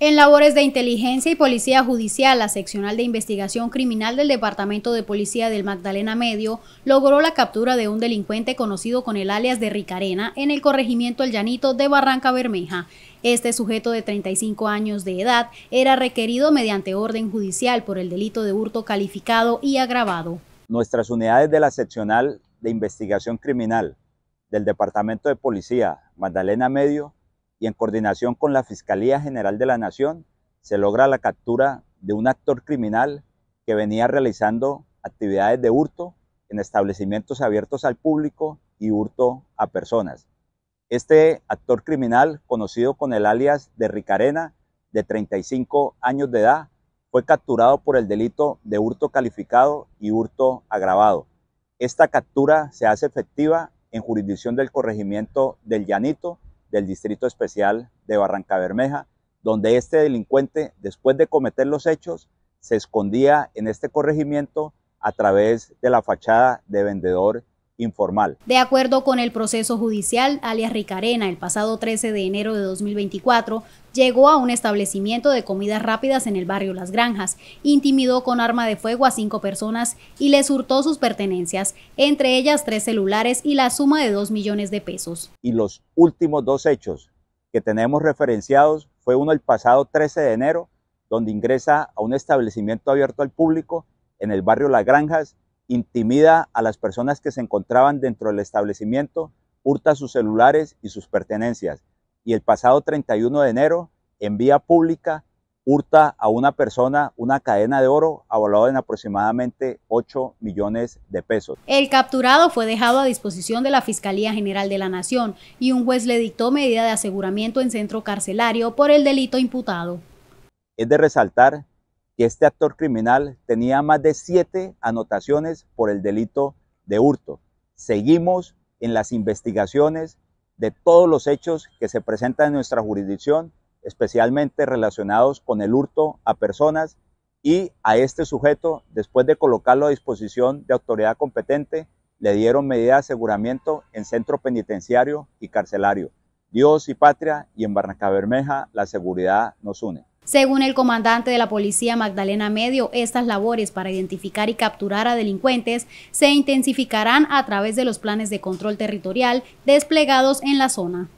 En labores de inteligencia y policía judicial, la seccional de investigación criminal del Departamento de Policía del Magdalena Medio logró la captura de un delincuente conocido con el alias de Ricarena en el corregimiento El Llanito de Barranca Bermeja. Este sujeto de 35 años de edad era requerido mediante orden judicial por el delito de hurto calificado y agravado. Nuestras unidades de la seccional de investigación criminal del Departamento de Policía Magdalena Medio y en coordinación con la Fiscalía General de la Nación se logra la captura de un actor criminal que venía realizando actividades de hurto en establecimientos abiertos al público y hurto a personas. Este actor criminal, conocido con el alias de Ricarena, de 35 años de edad, fue capturado por el delito de hurto calificado y hurto agravado. Esta captura se hace efectiva en jurisdicción del corregimiento del Llanito del Distrito Especial de Barranca Bermeja, donde este delincuente, después de cometer los hechos, se escondía en este corregimiento a través de la fachada de vendedor informal. De acuerdo con el proceso judicial, alias Ricarena, el pasado 13 de enero de 2024, llegó a un establecimiento de comidas rápidas en el barrio Las Granjas, intimidó con arma de fuego a cinco personas y les hurtó sus pertenencias, entre ellas tres celulares y la suma de dos millones de pesos. Y los últimos dos hechos que tenemos referenciados fue uno el pasado 13 de enero, donde ingresa a un establecimiento abierto al público en el barrio Las Granjas intimida a las personas que se encontraban dentro del establecimiento, hurta sus celulares y sus pertenencias y el pasado 31 de enero, en vía pública, hurta a una persona una cadena de oro avalada en aproximadamente 8 millones de pesos. El capturado fue dejado a disposición de la Fiscalía General de la Nación y un juez le dictó medida de aseguramiento en centro carcelario por el delito imputado. Es de resaltar que este actor criminal tenía más de siete anotaciones por el delito de hurto. Seguimos en las investigaciones de todos los hechos que se presentan en nuestra jurisdicción, especialmente relacionados con el hurto a personas y a este sujeto, después de colocarlo a disposición de autoridad competente, le dieron medida de aseguramiento en centro penitenciario y carcelario. Dios y patria y en Barranca Bermeja la seguridad nos une. Según el comandante de la policía Magdalena Medio, estas labores para identificar y capturar a delincuentes se intensificarán a través de los planes de control territorial desplegados en la zona.